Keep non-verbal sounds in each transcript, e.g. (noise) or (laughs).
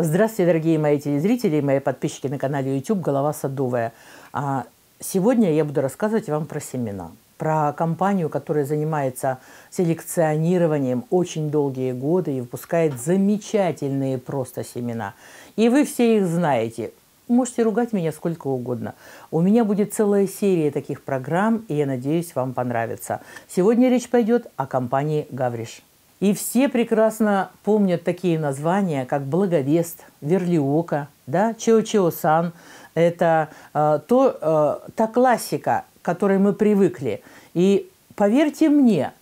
Здравствуйте, дорогие мои телезрители и мои подписчики на канале YouTube «Голова садовая». А, сегодня я буду рассказывать вам про семена, про компанию, которая занимается селекционированием очень долгие годы и выпускает замечательные просто семена. И вы все их знаете. Можете ругать меня сколько угодно. У меня будет целая серия таких программ, и я надеюсь, вам понравится. Сегодня речь пойдет о компании «Гавриш». И все прекрасно помнят такие названия, как Благовест, Верлиока, да, Чео-Чео-Сан. Это э, то, э, та классика, к которой мы привыкли. И поверьте мне,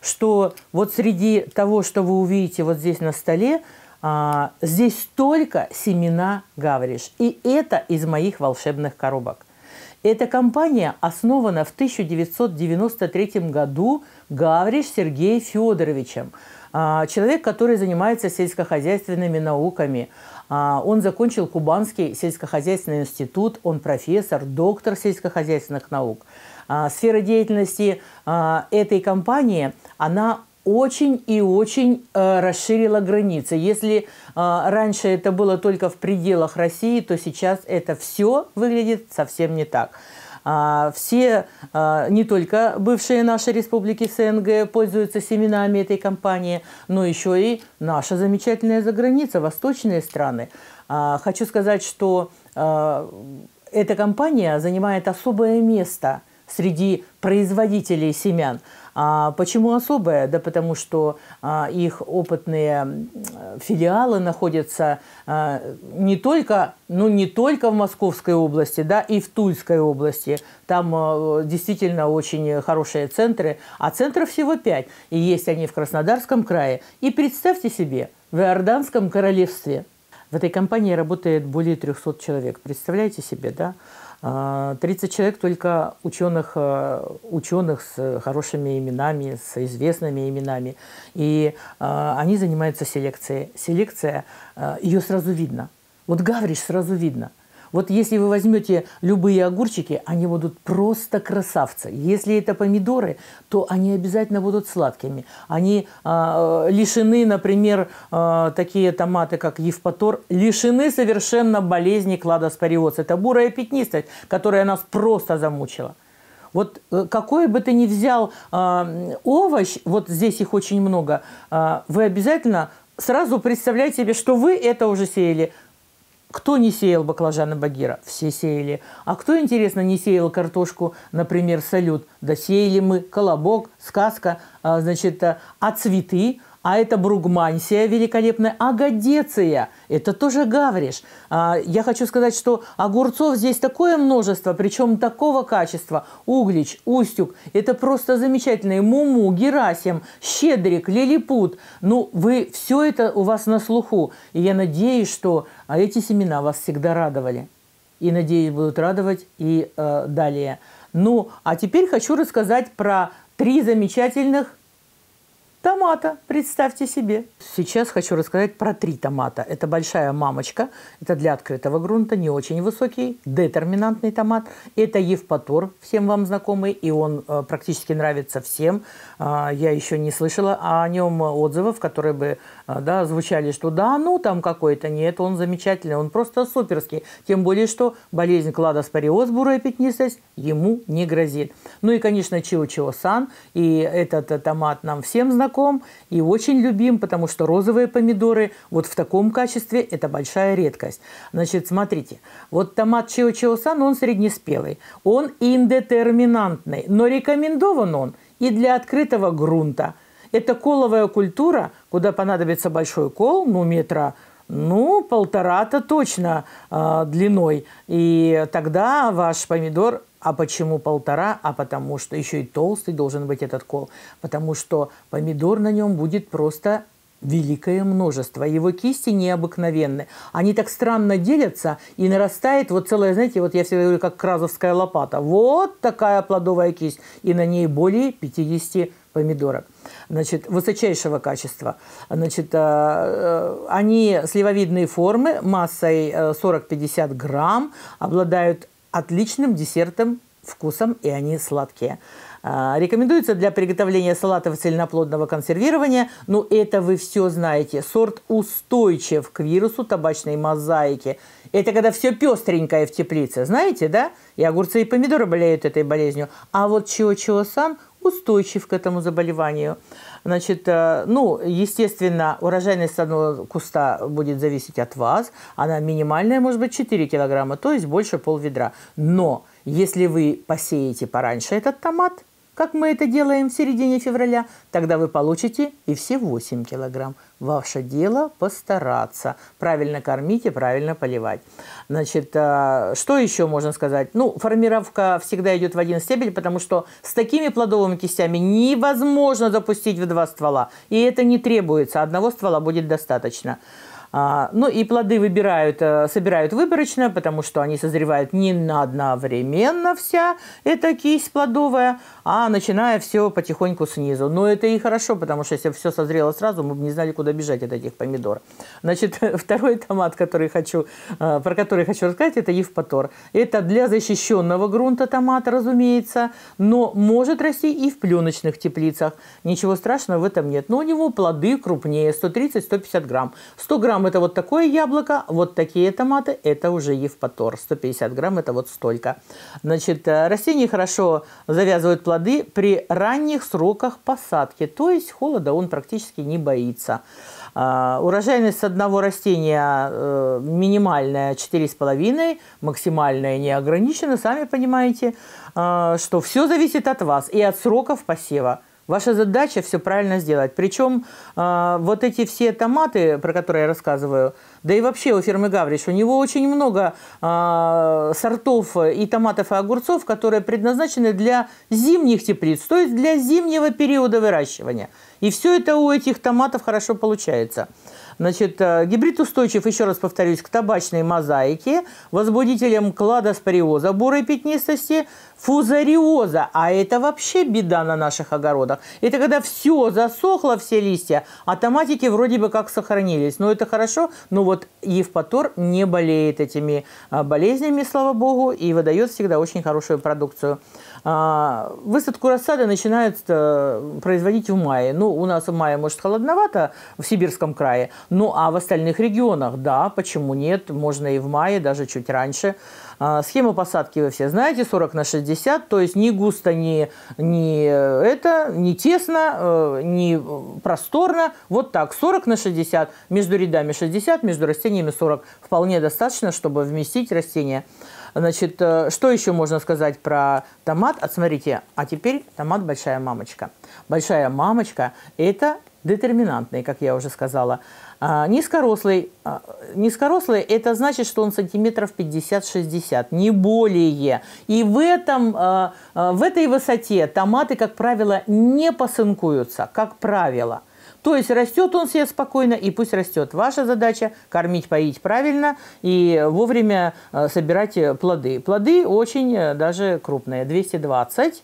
что вот среди того, что вы увидите вот здесь на столе, а, здесь столько семена гавриш. И это из моих волшебных коробок. Эта компания основана в 1993 году Гавриш Сергеем Федоровичем, а, человек, который занимается сельскохозяйственными науками. А, он закончил Кубанский сельскохозяйственный институт, он профессор, доктор сельскохозяйственных наук. А, сфера деятельности этой компании, она очень и очень э, расширила границы. Если э, раньше это было только в пределах России, то сейчас это все выглядит совсем не так. А, все, э, не только бывшие наши республики СНГ пользуются семенами этой компании, но еще и наша замечательная заграница, восточные страны. А, хочу сказать, что эта компания занимает особое место среди производителей семян – а почему особая? Да потому что а, их опытные филиалы находятся а, не только, ну не только в Московской области, да, и в Тульской области. Там а, действительно очень хорошие центры, а центров всего пять. И есть они в Краснодарском крае. И представьте себе, в Иорданском королевстве – в этой компании работает более 300 человек. Представляете себе, да? 30 а, человек только ученых, а, ученых с хорошими именами, с известными именами. И а, они занимаются селекцией. Селекция, ее сразу видно. Вот Гавриш сразу видно – вот если вы возьмете любые огурчики, они будут просто красавцы. Если это помидоры, то они обязательно будут сладкими. Они а, э, лишены, например, э, такие томаты, как Евпатор, лишены совершенно болезни кладоспориоз. Это бурая пятнистость, которая нас просто замучила. Вот э, какой бы ты ни взял э, овощ, вот здесь их очень много, э, вы обязательно сразу представляете себе, что вы это уже сеяли – кто не сеял баклажаны Багира? Все сеяли. А кто, интересно, не сеял картошку, например, салют? Да сеяли мы колобок, сказка, а, значит, а, а цветы – а это Бругмансия великолепная, Агадеция, это тоже Гавриш. А, я хочу сказать, что огурцов здесь такое множество, причем такого качества. Углич, Устюг, это просто замечательные. Муму, Герасим, Щедрик, Лилипут. Ну, вы, все это у вас на слуху. И я надеюсь, что а, эти семена вас всегда радовали. И, надеюсь, будут радовать и э, далее. Ну, а теперь хочу рассказать про три замечательных томата, представьте себе. Сейчас хочу рассказать про три томата. Это большая мамочка, это для открытого грунта, не очень высокий, детерминантный томат. Это Евпатор, всем вам знакомый, и он э, практически нравится всем. А, я еще не слышала о нем отзывов, которые бы э, да, звучали, что да, ну там какой-то, нет, он замечательный, он просто суперский. Тем более, что болезнь кладоспориоз, бурая пятнистость, ему не грозит. Ну и, конечно, Чио-Чио-Сан, и этот э, томат нам всем знаком знаком и очень любим, потому что розовые помидоры вот в таком качестве – это большая редкость. Значит, смотрите, вот томат Чио Чио Сан, он среднеспелый, он индетерминантный, но рекомендован он и для открытого грунта. Это коловая культура, куда понадобится большой кол, ну, метра ну, полтора-то точно э, длиной. И тогда ваш помидор а почему полтора? А потому что еще и толстый должен быть этот кол. Потому что помидор на нем будет просто великое множество. Его кисти необыкновенны. Они так странно делятся, и нарастает вот целая, знаете, вот я всегда говорю, как кразовская лопата. Вот такая плодовая кисть, и на ней более 50 помидорок. Значит, высочайшего качества. Значит, э, э, они сливовидные формы массой 40-50 э, грамм, обладают отличным десертом, вкусом, и они сладкие. А, рекомендуется для приготовления салатов цельноплодного консервирования, ну это вы все знаете. Сорт устойчив к вирусу табачной мозаики. Это когда все пестренькое в теплице, знаете, да? И огурцы, и помидоры болеют этой болезнью. А вот чего-чего сам – устойчив к этому заболеванию. Значит, э, ну, естественно, урожайность одного куста будет зависеть от вас. Она минимальная, может быть, 4 килограмма, то есть больше пол ведра. Но если вы посеете пораньше этот томат – как мы это делаем в середине февраля, тогда вы получите и все 8 килограмм. Ваше дело постараться. Правильно кормить и правильно поливать. Значит, а, что еще можно сказать? Ну, формировка всегда идет в один стебель, потому что с такими плодовыми кистями невозможно запустить в два ствола. И это не требуется. Одного ствола будет достаточно. А, ну и плоды выбирают, э, собирают выборочно, потому что они созревают не на одновременно вся эта кисть плодовая, а начиная все потихоньку снизу. Но это и хорошо, потому что если бы все созрело сразу, мы бы не знали, куда бежать от этих помидор. Значит, (laughs) второй томат, который хочу, э, про который хочу рассказать, это Евпатор. Это для защищенного грунта томат, разумеется, но может расти и в пленочных теплицах. Ничего страшного в этом нет. Но у него плоды крупнее, 130-150 грамм. 100 грамм грамм это вот такое яблоко, вот такие томаты это уже Евпатор. 150 грамм это вот столько. Значит, э, растения хорошо завязывают плоды при ранних сроках посадки, то есть холода он практически не боится. А, урожайность одного растения э, минимальная 4,5, максимальная не ограничена, сами понимаете, э, что все зависит от вас и от сроков посева. Ваша задача все правильно сделать. Причем э, а, вот эти все томаты, про которые я рассказываю, да и вообще у фирмы Гавриш, у него очень много э, сортов и томатов, и огурцов, которые предназначены для зимних теплиц, то есть для зимнего периода выращивания. И все это у этих томатов хорошо получается. Значит, э, гибрид устойчив, еще раз повторюсь, к табачной мозаике, возбудителем кладоспориоза, бурой пятнистости, фузариоза. А это вообще беда на наших огородах. Это когда все засохло, все листья, а томатики вроде бы как сохранились. Но ну, это хорошо, но вот Евпатор не болеет этими э, болезнями, слава богу, и выдает всегда очень хорошую продукцию. А, высадку рассады начинают э, производить в мае. Ну, у нас в мае, может, холодновато в Сибирском крае, ну а в остальных регионах, да, почему нет, можно и в мае, даже чуть раньше. А, Схема посадки вы все знаете, 40 на 60, то есть не густо, не, не э, это, не тесно, э, не э, просторно. Вот так, 40 на 60, между рядами 60, между растениями 40. Вполне достаточно, чтобы вместить растения. Значит, что еще можно сказать про томат? Отсмотрите, а теперь томат «Большая мамочка». «Большая мамочка» – это детерминантные, как я уже сказала. А, низкорослый. А, низкорослый – это значит, что он сантиметров 50-60, не более. И в, этом, а, в этой высоте томаты, как правило, не посынкуются, как правило. То есть растет он себе спокойно, и пусть растет. Ваша задача – кормить, поить правильно и вовремя собирать э, плоды. Плоды очень э, даже крупные – 220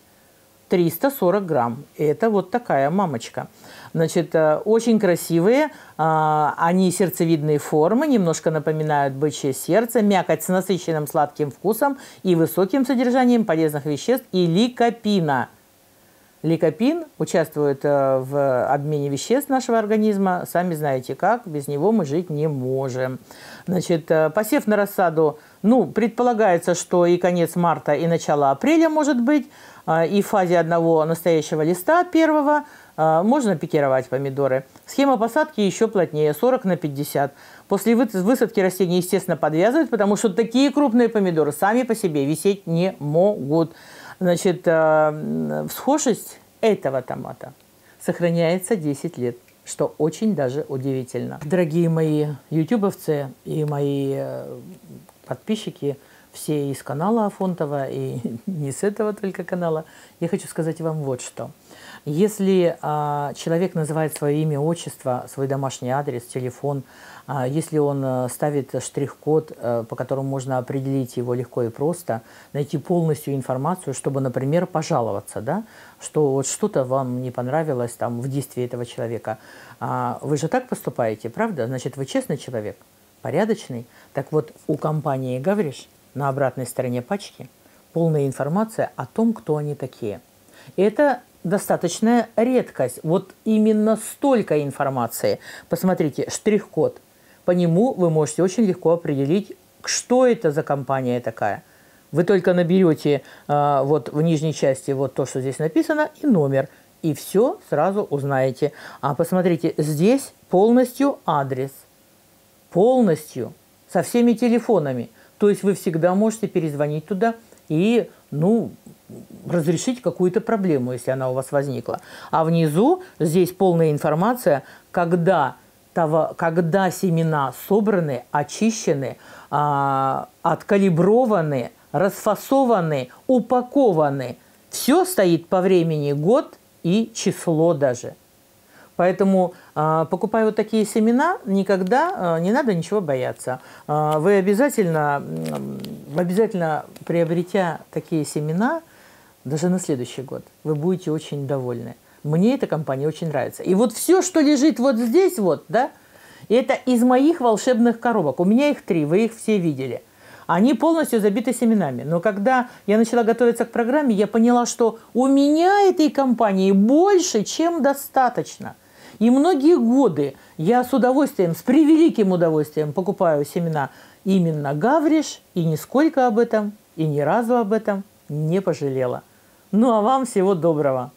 340 грамм. Это вот такая мамочка. Значит, э, очень красивые, а, они сердцевидные формы, немножко напоминают бычье сердце, мякоть с насыщенным сладким вкусом и высоким содержанием полезных веществ и ликопина. Ликопин участвует э, в обмене веществ нашего организма. Сами знаете как, без него мы жить не можем. Значит, э, посев на рассаду ну, предполагается, что и конец марта, и начало апреля может быть, а, и в фазе одного настоящего листа первого а, можно пикировать помидоры. Схема посадки еще плотнее, 40 на 50. После высадки растения, естественно, подвязывают, потому что такие крупные помидоры сами по себе висеть не могут. Значит, всхожесть а, этого томата сохраняется 10 лет что очень даже удивительно. Дорогие мои ютубовцы и мои э, подписчики, все из канала Афонтова и (laughs) не с этого только канала, я хочу сказать вам вот что. Если а, человек называет свое имя, отчество, свой домашний адрес, телефон, а, если он а, ставит штрих-код, а, по которому можно определить его легко и просто, найти полностью информацию, чтобы, например, пожаловаться, да, что вот что-то вам не понравилось там в действии этого человека, а, вы же так поступаете, правда? Значит, вы честный человек порядочный. Так вот, у компании «Гавриш» на обратной стороне пачки полная информация о том, кто они такие. это достаточная редкость. Вот именно столько информации. Посмотрите, штрих-код. По нему вы можете очень легко определить, что это за компания такая. Вы только наберете э, вот в нижней части вот то, что здесь написано, и номер. И все сразу узнаете. А посмотрите, здесь полностью адрес – полностью, со всеми телефонами. То есть вы всегда можете перезвонить туда и, ну, разрешить какую-то проблему, если она у вас возникла. А внизу здесь полная информация, когда, того, когда семена собраны, очищены, а, откалиброваны, расфасованы, упакованы. Все стоит по времени год и число даже – Поэтому, а, покупая вот такие семена, никогда а, не надо ничего бояться. А, вы обязательно, обязательно приобретя такие семена, даже на следующий год, вы будете очень довольны. Мне эта компания очень нравится. И вот все, что лежит вот здесь, вот, да, это из моих волшебных коробок. У меня их три, вы их все видели. Они полностью забиты семенами. Но когда я начала готовиться к программе, я поняла, что у меня этой компании больше, чем достаточно – и многие годы я с удовольствием, с превеликим удовольствием покупаю семена именно Гавриш, и нисколько об этом, и ни разу об этом не пожалела. Ну а вам всего доброго!